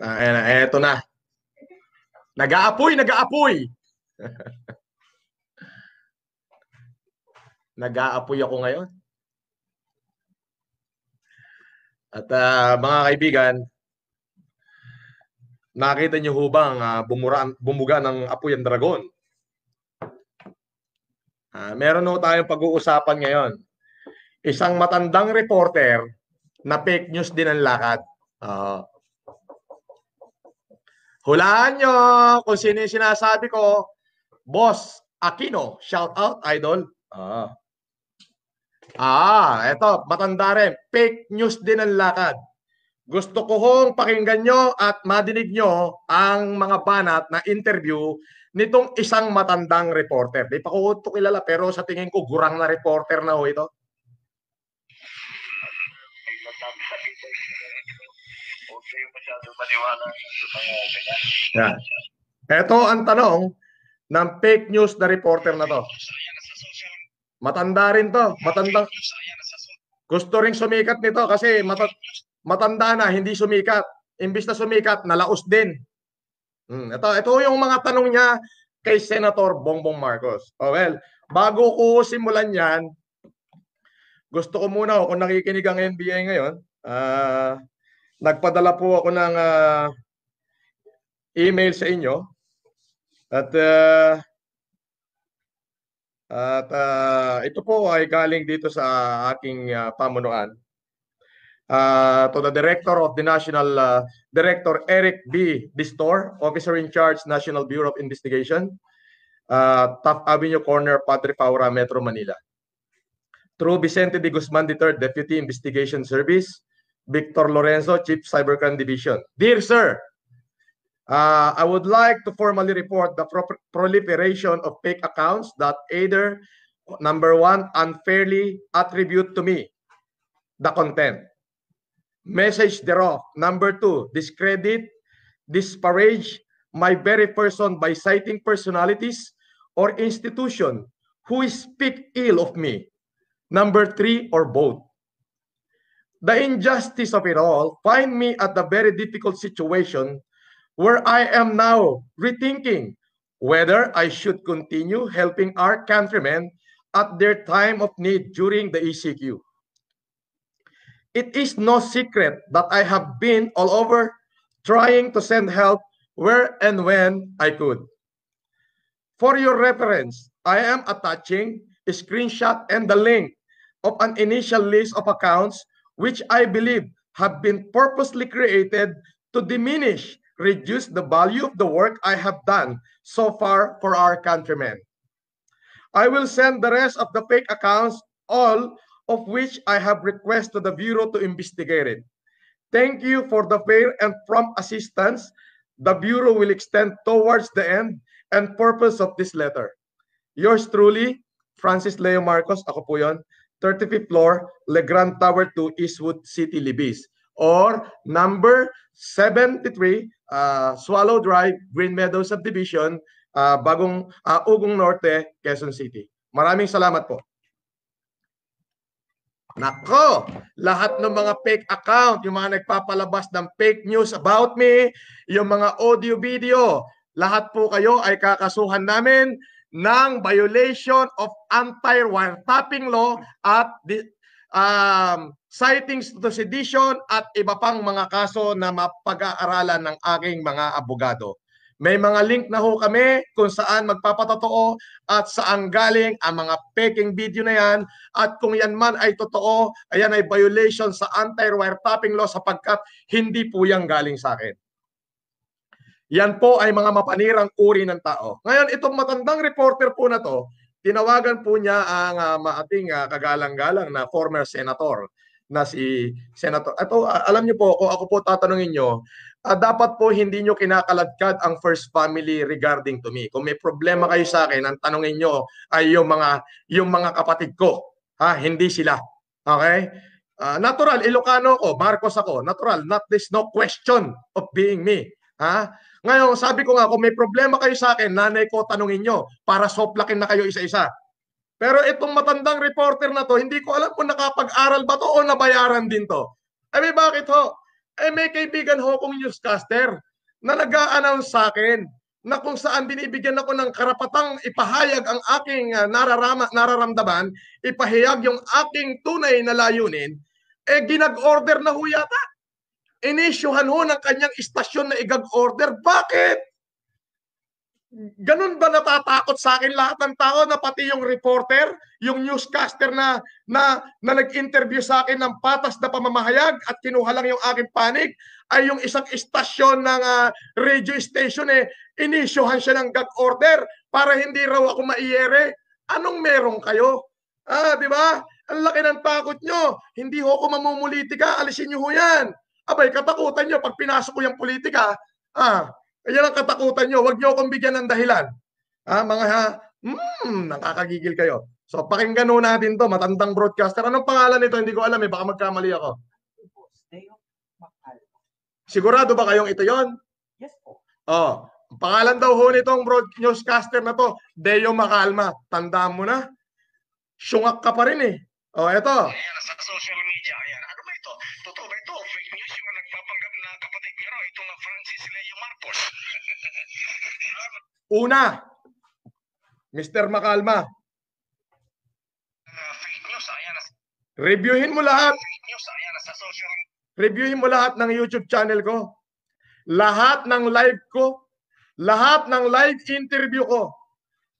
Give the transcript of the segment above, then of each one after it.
Ah, ayan na, eto na. Nag-aapoy, nag-aapoy. nag-aapoy ako ngayon. At uh, mga kaibigan, nakita niyo hubang ba ang uh, bumura, bumuga ng apoy ang dragon? Uh, meron ho tayong pag-uusapan ngayon. Isang matandang reporter na fake news din ang lakad. Uh, Hulaan nyo kung sino yung sinasabi ko. Boss Aquino, shout out, idol. Ah. Ah, eto, matanda rin. Fake news din ang lakad. Gusto ko hong pakinggan nyo at madinig nyo ang mga banat na interview nitong isang matandang reporter. Di pa ko ito kilala pero sa tingin ko gurang na reporter na ho ito. kayo masyadong maniwala sa mga ganyan. Yan. Ito ang tanong ng fake news na reporter na to. Matanda rin to. Matanda. Gusto rin sumikat nito kasi mata- matanda na, hindi sumikat. Imbis na sumikat, nalaos din. Hmm. Ito, ito yung mga tanong niya kay Senator Bongbong Marcos. Oh well, bago ko simulan yan, gusto ko muna, oh, kung nakikinig ang NBA ngayon, uh, nagpadala po ako ng uh, email sa inyo at uh, at uh, ito po ay galing dito sa aking uh, pamunuan uh, to the director of the national uh, director Eric B. Distor, officer in charge National Bureau of Investigation, uh, Taft Avenue Corner, Padre Faura, Metro Manila. Through Vicente de Guzman III, Deputy Investigation Service, Victor Lorenzo, Chief Cybercrime Division. Dear sir, uh, I would like to formally report the pro proliferation of fake accounts that either, number one, unfairly attribute to me the content, message thereof, number two, discredit, disparage my very person by citing personalities or institution who speak ill of me, number three, or both the injustice of it all find me at the very difficult situation where I am now rethinking whether I should continue helping our countrymen at their time of need during the ECQ. It is no secret that I have been all over trying to send help where and when I could. For your reference, I am attaching a screenshot and the link of an initial list of accounts which I believe have been purposely created to diminish, reduce the value of the work I have done so far for our countrymen. I will send the rest of the fake accounts, all of which I have requested the Bureau to investigate it. Thank you for the fair and prompt assistance the Bureau will extend towards the end and purpose of this letter. Yours truly, Francis Leo Marcos, ako po yon, 35th floor, Le Grand Tower 2, Eastwood City, Libis. Or number 73, uh, Swallow Drive, Green Meadow Subdivision, uh, Bagong uh, Ugong Norte, Quezon City. Maraming salamat po. Nako, lahat ng mga fake account, yung mga nagpapalabas ng fake news about me, yung mga audio video, lahat po kayo ay kakasuhan namin ng violation of anti-wiretapping law at um, sightings to sedition at iba pang mga kaso na mapag-aaralan ng aking mga abogado. May mga link na ho kami kung saan magpapatotoo at saan galing ang mga peking video na yan. At kung yan man ay totoo, ayan ay violation sa anti-wiretapping law sapagkat hindi po yan galing sa akin. Yan po ay mga mapanirang uri ng tao. Ngayon, itong matandang reporter po na to, tinawagan po niya ang uh, maating uh, kagalang-galang na former senator na si Senator. Ito, ah, alam niyo po, kung ako po tatanungin niyo, uh, dapat po hindi niyo kinakaladkad ang first family regarding to me. Kung may problema kayo sa akin, ang tanungin niyo ay yung mga yung mga kapatid ko. Ha, hindi sila. Okay? Uh, natural Ilocano ko, Marcos ako. Natural, not this no question of being me. Ha? Ngayon, sabi ko nga, kung may problema kayo sa akin, nanay ko, tanungin nyo para soplakin na kayo isa-isa. Pero itong matandang reporter na to, hindi ko alam kung nakapag-aral ba to o nabayaran din to. Eh may bakit ho? Eh may kaibigan ho kong newscaster na nag announce sa akin na kung saan binibigyan ako ng karapatang ipahayag ang aking ah, nararama, nararamdaman, ipahayag yung aking tunay na layunin, eh ginag-order na ho yata Inisyuhan ho ng kanyang istasyon na igag order. Bakit? Ganun ba natatakot sa akin lahat ng tao na pati yung reporter, yung newscaster na, na, na nag-interview sa akin ng patas na pamamahayag at kinuha lang yung aking panig ay yung isang istasyon ng uh, radio station eh, inisyuhan siya ng gag order para hindi raw ako maiyere. Anong meron kayo? Ah, di ba? Ang laki ng takot nyo. Hindi ho ako mamumulitika. Alisin nyo ho yan. Abay, katakutan nyo pag pinasok ko yung politika. Ah, yan ang katakutan nyo. Huwag nyo akong bigyan ng dahilan. Ah, mga ha, mm, nakakagigil kayo. So, pakinggan nun natin to. Matandang broadcaster. Anong pangalan nito? Hindi ko alam eh. Baka magkamali ako. Sigurado ba kayong ito yon? Yes po. Oh, pangalan daw ho nitong broad newscaster na to, Deo Makalma. Tandaan mo na. Syungak ka pa rin eh. Oh, eto. Ayan, sa social media, ayan. Totoo ba ito? Fake news yung nagpapanggap na kapatid niya raw. Ito na Francis Leo Marcos. Una, Mr. Makalma. Uh, ah, fake news, ayan. Reviewin mo lahat. Fake news, ayan. Sa social Reviewin mo lahat ng YouTube channel ko. Lahat ng live ko. Lahat ng live interview ko.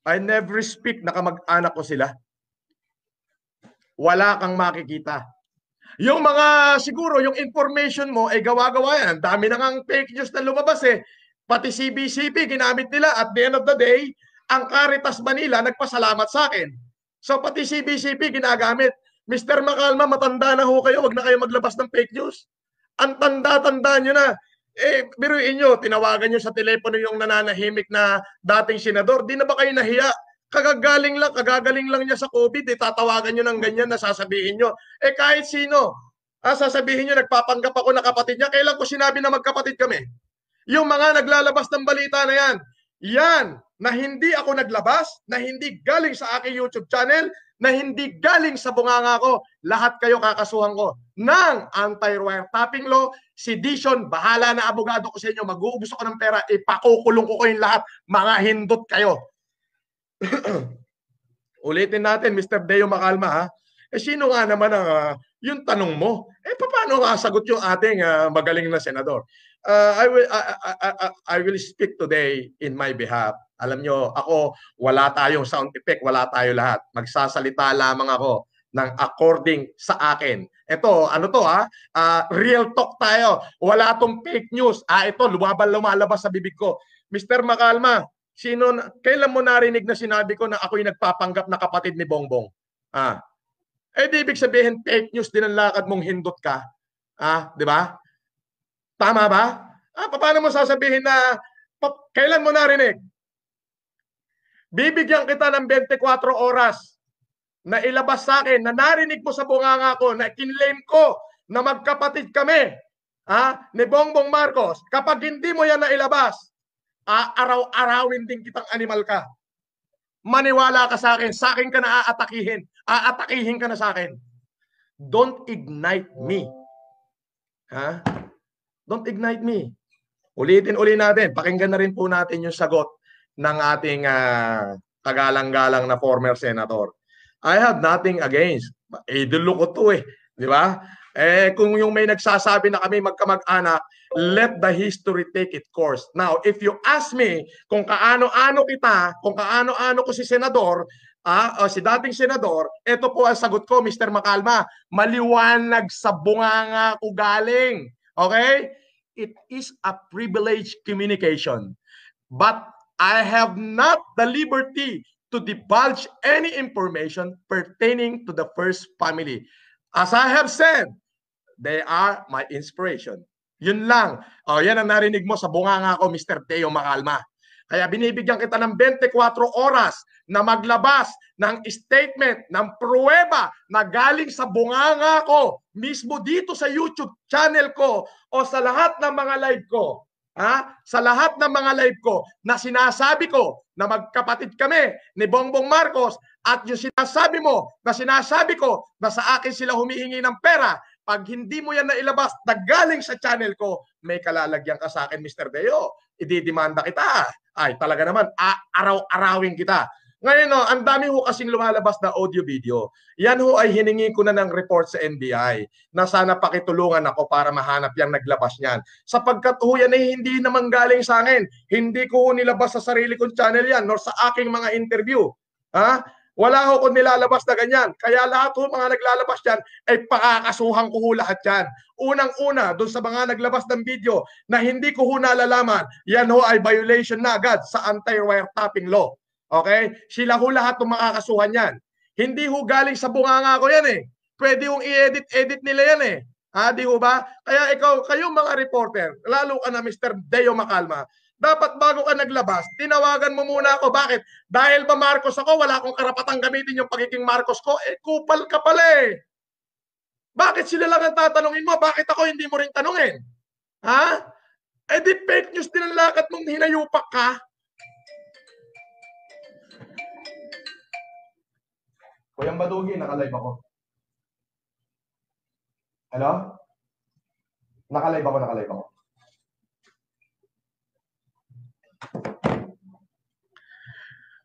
I never speak na kamag-anak ko sila. Wala kang makikita. Yung mga siguro, yung information mo ay eh, gawa-gawa yan. Ang dami na ngang fake news na lumabas eh. Pati CBCP, ginamit nila at the end of the day, ang Caritas Manila nagpasalamat sa akin. So pati CBCP, ginagamit. Mr. Makalma, matanda na ho kayo. Huwag na kayo maglabas ng fake news. Ang tanda-tanda nyo na. Eh, biruin nyo, tinawagan nyo sa telepono yung nananahimik na dating senador. Di na ba kayo nahiya? Kagagaling lang, kagagaling lang niya sa COVID, eh, tatawagan niyo ng ganyan na sasabihin niyo. Eh kahit sino, ah, sasabihin niyo nagpapanggap ako na kapatid niya, kailan ko sinabi na magkapatid kami? Yung mga naglalabas ng balita na yan, yan, na hindi ako naglabas, na hindi galing sa aking YouTube channel, na hindi galing sa bunganga ko, lahat kayo kakasuhan ko ng anti-wiretapping law, sedition, bahala na abogado ko sa inyo, mag-uubos ako ng pera, ipakukulong ko kayo lahat, mga hindot kayo. Ulitin natin, Mr. Deo Makalma ha. Eh sino nga naman ang uh, yung tanong mo? Eh paano sagot yung ating uh, magaling na senador? Uh, I will I, I, I, I will speak today in my behalf. Alam nyo, ako wala tayong sound effect, wala tayo lahat. Magsasalita lamang ako ng according sa akin. Ito, ano to ha? Uh, real talk tayo. Wala tong fake news. Ah, ito, lumaban lumalabas sa bibig ko. Mr. Makalma, Sino na, kailan mo narinig na sinabi ko na ako'y nagpapanggap na kapatid ni Bongbong? Ah. Eh di ibig sabihin fake news din ang lakad mong hindot ka. Ah, 'di ba? Tama ba? Ah, paano mo sasabihin na pa, kailan mo narinig? Bibigyan kita ng 24 oras na ilabas sa akin na narinig mo sa bunganga ko na kinlame ko na magkapatid kami ha, ni Bongbong Marcos. Kapag hindi mo yan nailabas, aaraw-arawin din kitang animal ka. Maniwala ka sa akin. Sa akin ka na aatakihin. Aatakihin ka na sa akin. Don't ignite me. Ha? Don't ignite me. Ulitin uli natin. Pakinggan na rin po natin yung sagot ng ating uh, ah, kagalang-galang na former senator. I have nothing against. Idolo ko to eh. Di ba? Eh, kung yung may nagsasabi na kami magkamag-anak, let the history take its course. Now, if you ask me kung kaano-ano kita, kung kaano-ano ko si senador, ah, o si dating senador, ito po ang sagot ko, Mr. Makalma. maliwanag sa bunganga ko galing. Okay? It is a privileged communication. But I have not the liberty to divulge any information pertaining to the first family. As I have said, they are my inspiration. Yun lang. O, oh, yan ang narinig mo sa bunganga ko, Mr. Teo Makalma. Kaya binibigyan kita ng 24 oras na maglabas ng statement, ng pruweba na galing sa bunganga ko, mismo dito sa YouTube channel ko o sa lahat ng mga live ko. Ha? Sa lahat ng mga live ko na sinasabi ko na magkapatid kami ni Bongbong Marcos at yung sinasabi mo na sinasabi ko na sa akin sila humihingi ng pera pag hindi mo yan nailabas na galing sa channel ko, may kalalagyan ka sa akin, Mr. Deo. Ididimanda kita. Ay, talaga naman, araw-arawin kita. Ngayon, oh, ang dami ho kasing lumalabas na audio-video. Yan ho ay hiningi ko na ng report sa NBI na sana pakitulungan ako para mahanap yung naglabas niyan. Sapagkat ho yan ay hindi naman galing sa akin. Hindi ko ho nilabas sa sarili kong channel yan nor sa aking mga interview. Ha? Wala ho kung nilalabas na ganyan. Kaya lahat ho mga naglalabas dyan ay pakakasuhan ko ho lahat yan. Unang-una, doon sa mga naglabas ng video na hindi ko ho nalalaman, yan ho ay violation na agad sa anti-wiretapping law. Okay? Sila ho lahat ng makakasuhan yan. Hindi ho galing sa bunganga ko yan eh. Pwede hong i-edit-edit nila yan eh. Ha, di ho ba? Kaya ikaw, kayong mga reporter, lalo ka na Mr. Deo Makalma, dapat bago ka naglabas, tinawagan mo muna ako. Bakit? Dahil ba Marcos ako, wala akong karapatang gamitin yung pagiging Marcos ko? Eh, kupal ka pala eh. Bakit sila lang ang tatanungin mo? Bakit ako hindi mo rin tanungin? Ha? Eh di fake news din ang lakad mong hinayupak ka. Kuya Badugi, nakalive ako. Hello? Nakalive ako, nakalive ako.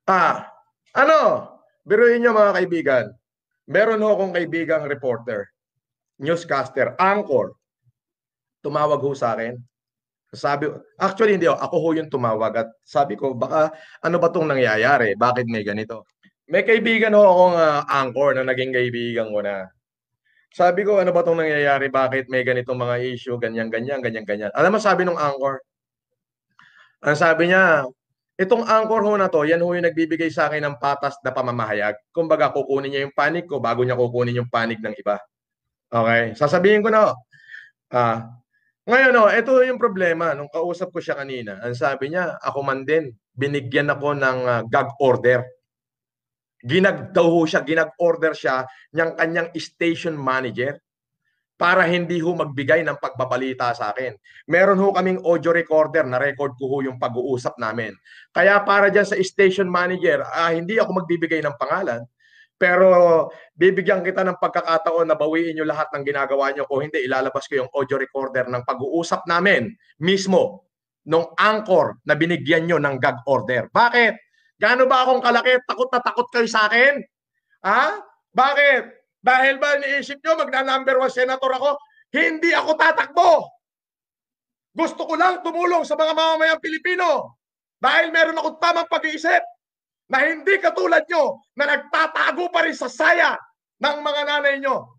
Ah, ano? Biruin niyo mga kaibigan. Meron ho akong kaibigang reporter, newscaster, anchor. Tumawag ho sa akin. Sabi, actually hindi ho, ako ho yung tumawag at sabi ko, baka ano ba tong nangyayari? Bakit may ganito? May kaibigan ho akong uh, anchor na naging kaibigan ko na. Sabi ko, ano ba tong nangyayari? Bakit may ganitong mga issue? Ganyan, ganyan, ganyan, ganyan. Alam mo, sabi ng anchor, ang sabi niya, itong anchor ho na to, yan ho yung nagbibigay sa akin ng patas na pamamahayag. Kumbaga, kukunin niya yung panic ko bago niya kukunin yung panic ng iba. Okay? Sasabihin ko na, ah, ngayon, oh, ito yung problema. Nung kausap ko siya kanina, ang sabi niya, ako man din, binigyan ako ng uh, gag order. Ginag siya, ginag order siya ng kanyang station manager para hindi ho magbigay ng pagbabalita sa akin. Meron ho kaming audio recorder na record ko ho yung pag-uusap namin. Kaya para dyan sa station manager, ah, hindi ako magbibigay ng pangalan, pero bibigyan kita ng pagkakataon na bawiin nyo lahat ng ginagawa nyo. Kung hindi, ilalabas ko yung audio recorder ng pag-uusap namin mismo nung anchor na binigyan nyo ng gag order. Bakit? Gano ba akong kalaki? Takot na takot kayo sa akin? Ha? Bakit? Dahil ba niisip nyo, magna-number one senator ako? Hindi ako tatakbo. Gusto ko lang tumulong sa mga mamamayang Pilipino. Dahil meron akong tamang pag-iisip na hindi katulad nyo na nagtatago pa rin sa saya ng mga nanay nyo.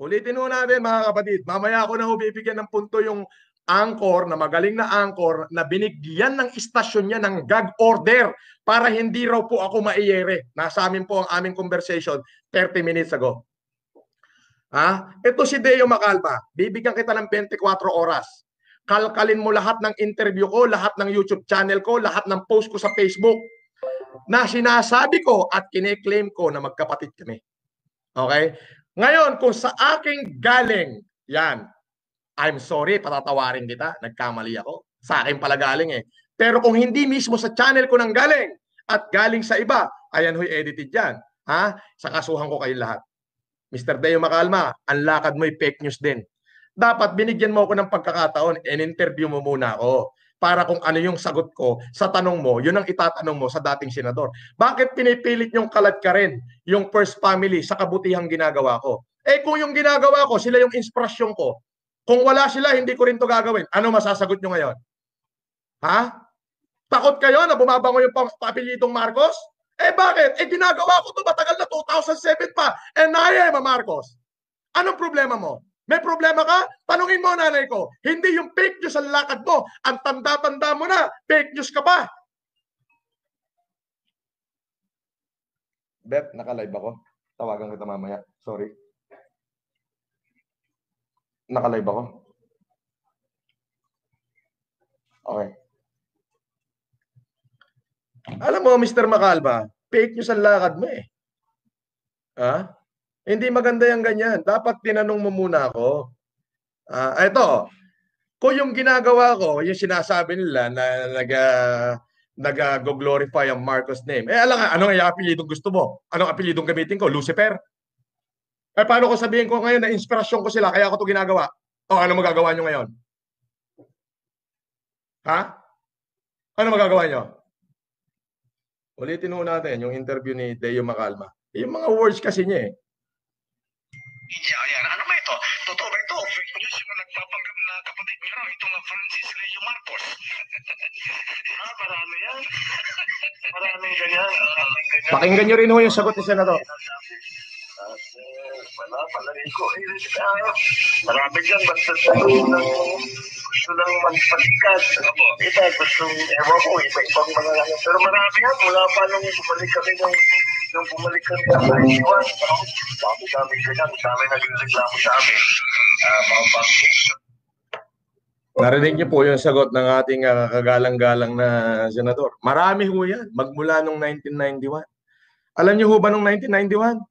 Ulitin ho natin mga kapatid, mamaya ako na ho bibigyan ng punto yung anchor, na magaling na anchor, na binigyan ng istasyon niya ng gag order para hindi raw po ako maiyere. Nasa amin po ang aming conversation 30 minutes ago. Ha? Ito si Deo Macalba. Bibigyan kita ng 24 oras. Kalkalin mo lahat ng interview ko, lahat ng YouTube channel ko, lahat ng post ko sa Facebook na sinasabi ko at kine-claim ko na magkapatid kami. Okay? Ngayon, kung sa aking galing, yan, I'm sorry, patatawarin kita, nagkamali ako. Sa akin pala galing eh. Pero kung hindi mismo sa channel ko nang galing at galing sa iba, ayan ho'y edited yan. Ha? Sa kasuhan ko kayo lahat. Mr. Deo Makalma, ang lakad mo'y fake news din. Dapat binigyan mo ako ng pagkakataon and interview mo muna ako para kung ano yung sagot ko sa tanong mo, yun ang itatanong mo sa dating senador. Bakit pinipilit yung kalat ka rin yung first family sa kabutihang ginagawa ko? Eh kung yung ginagawa ko, sila yung inspirasyon ko, kung wala sila, hindi ko rin to gagawin. Ano masasagot nyo ngayon? Ha? Takot kayo na bumabango yung papilitong Marcos? Eh bakit? Eh ginagawa ko to matagal na 2007 pa. And I am a Marcos. Anong problema mo? May problema ka? Tanungin mo nanay ko. Hindi yung fake news ang lakad mo. Ang tanda-tanda mo na, fake news ka pa. Bet, nakalive ako. Tawagan kita mamaya. Sorry naka Nakalive ako. Okay. Alam mo, Mr. Macalba, fake news ang lakad mo eh. Ha? Hindi maganda yung ganyan. Dapat tinanong mo muna ako. Ah, uh, ito. Kung yung ginagawa ko, yung sinasabi nila na nag uh, ah, nag-glorify ah, ang Marcos name. Eh, alam nga, anong apelidong gusto mo? Anong apelidong gamitin ko? Lucifer? Eh paano ko sabihin ko ngayon na inspirasyon ko sila kaya ako 'to ginagawa? O ano magagawa nyo ngayon? Ha? Ano magagawa nyo? Ulitin ho natin yung interview ni Deo Macalma. Yung mga words kasi niya eh. Media, ayan. Ah, ano ba ito? Totoo ba ito? Fake news yung nagpapanggap na kapatid niya. Ito nga Francis Leo Marcos. ha, ah, marami yan. Maraming ganyan. Maraming ah, ganyan. Pakinggan nyo rin ho yung sagot ni Senador. At uh, wala pala rin ko. Eh, marami dyan basta tayo ng gusto lang magpagkas. Iba gusto, ewan ko, iba-ibang mga lang. Pero marami yan, mula pa nung bumalik kami ng nung bumalik kami sa Taiwan, dami-dami ko yan, dami nagreklamo sa amin. Uh, mga pang-station. Narinig niyo po yung sagot ng ating uh, kagalang-galang na senador. Marami ho yan, magmula nung 1991. Alam niyo ho ba nung 1991?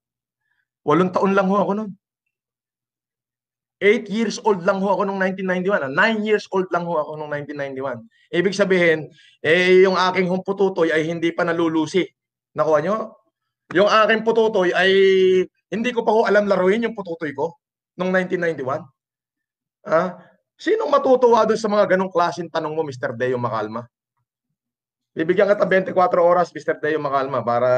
Walong taon lang ho ako noon. Eight years old lang ho ako noong 1991. Ah. Nine years old lang ho ako noong 1991. Ibig sabihin, eh, yung aking humpututoy ay hindi pa nalulusi. Nakuha nyo? Yung aking pututoy ay hindi ko pa ho alam laruin yung pututoy ko noong 1991. Ha? sinong matutuwa doon sa mga ganong klaseng tanong mo, Mr. Deo Makalma? Bibigyan ka ta 24 oras, Mr. Deo Makalma, para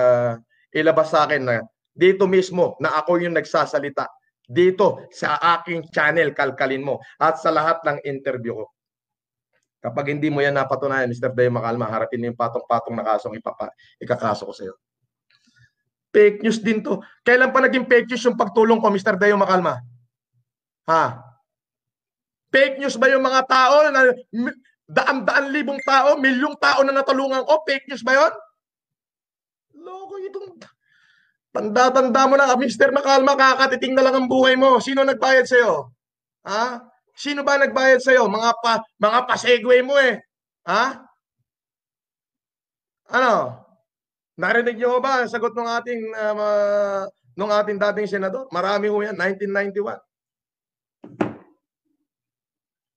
ilabas sa akin na dito mismo na ako yung nagsasalita dito sa aking channel kalkalin mo at sa lahat ng interview ko. Kapag hindi mo yan napatunayan, Mr. Dayo Makalma, harapin mo yung patong-patong na kasong ipapa, ikakaso ko sa iyo. Fake news din to. Kailan pa naging fake news yung pagtulong ko, Mr. Dayo Makalma? Ha? Fake news ba yung mga tao na daan-daan libong tao, milyong tao na natulungan ko? Fake news ba yon? Tanda-tanda mo na, Mr. Makalma, kakatiting na lang ang buhay mo. Sino nagbayad sa'yo? Ha? Sino ba nagbayad sa'yo? Mga, pa, mga pasegway mo eh. Ha? Ano? Narinig niyo ba ang sagot ng ating um, uh, nung ating dating senador? Marami ho yan, 1991.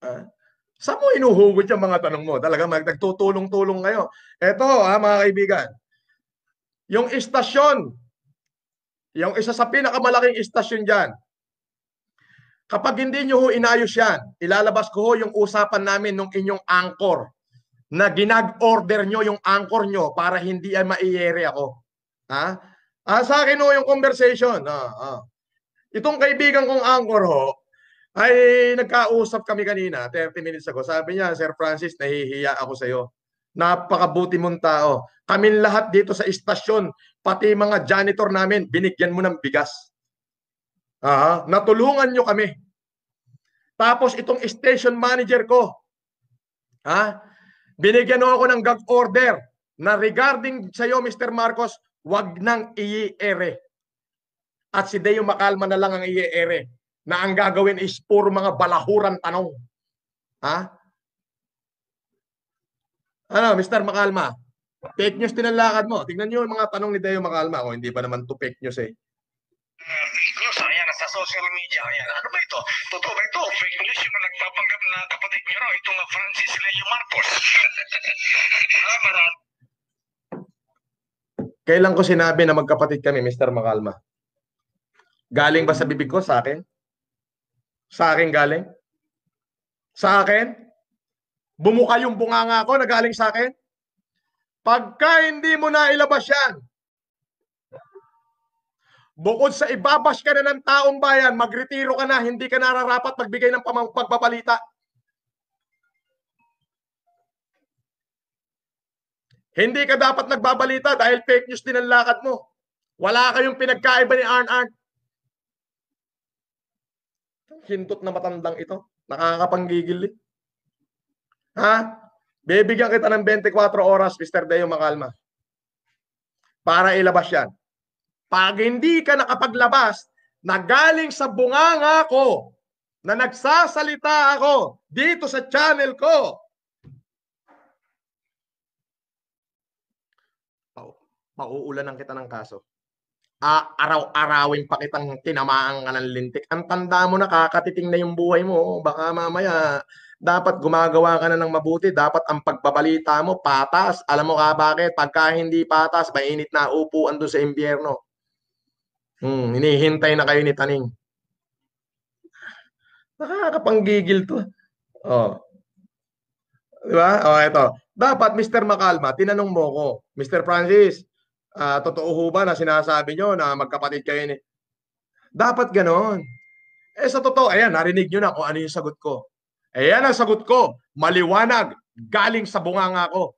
Ha? Sa mo inuhugot yung mga tanong mo? Talaga mag, nagtutulong-tulong kayo. Ito ha ah, mga kaibigan. Yung istasyon yung isa sa pinakamalaking istasyon dyan. Kapag hindi nyo ho inayos yan, ilalabas ko ho yung usapan namin ng inyong anchor na ginag-order nyo yung anchor nyo para hindi ay maiyere ako. Ha? Ah, sa akin ho yung conversation. Ah, ah. Itong kaibigan kong anchor ho, ay nagkausap kami kanina, 30 minutes ago. Sabi niya, Sir Francis, nahihiya ako sa iyo. Napakabuti mong tao. Kami lahat dito sa istasyon, Pati mga janitor namin, binigyan mo ng bigas. Aha, natulungan nyo kami. Tapos itong station manager ko, ha? binigyan mo ako ng gag order na regarding sa iyo, Mr. Marcos, wag nang iiere. At si Deo Makalma na lang ang iiere na ang gagawin is puro mga balahuran tanong. Ha? Ano, Mr. Makalma? Fake news tinalakad mo. Tingnan niyo yung mga tanong ni Deo Makalma. O oh, hindi pa naman to fake news eh. fake hmm, news, ayan, sa social media, ayan. Ano ba ito? Totoo ba ito? Fake news yung nagpapanggap na kapatid niyo, no? Itong Francis Leo Marcos. ah, marami. Kailan ko sinabi na magkapatid kami, Mr. Makalma? Galing ba sa bibig ko sa akin? Sa akin galing? Sa akin? Bumuka yung bunganga ko na galing sa akin? Pagka hindi mo na ilabas yan, bukod sa ibabas ka na ng taong bayan, magretiro ka na, hindi ka nararapat magbigay ng pagpapalita. Hindi ka dapat nagbabalita dahil fake news din ang lakad mo. Wala kayong pinagkaiba ni Arn Arn. Hindot na matandang ito. Nakakapanggigil eh. Ha? Bibigyan kita ng 24 oras, Mr. Deo Makalma. Para ilabas yan. Pag hindi ka nakapaglabas na galing sa bunganga ko, na nagsasalita ako dito sa channel ko, pauulanan kita ng kaso. Ah, araw-arawin pa kitang tinamaan ka ng lintik. Ang tanda mo, nakakatiting na yung buhay mo. Baka mamaya, dapat gumagawa ka na ng mabuti. Dapat ang pagbabalita mo, patas. Alam mo ka bakit? Pagka hindi patas, mainit na upuan doon sa impyerno. Hmm, hinihintay na kayo ni Taning. Nakakapanggigil to. Oh. Di ba? Oh, ito. Dapat, Mr. Makalma, tinanong mo ko, Mr. Francis, uh, totoo ho ba na sinasabi nyo na magkapatid kayo ni... Dapat ganon. Eh, sa totoo, ayan, narinig nyo na kung ano yung sagot ko. Ayan eh, ang sagot ko. Maliwanag. Galing sa bunganga ko.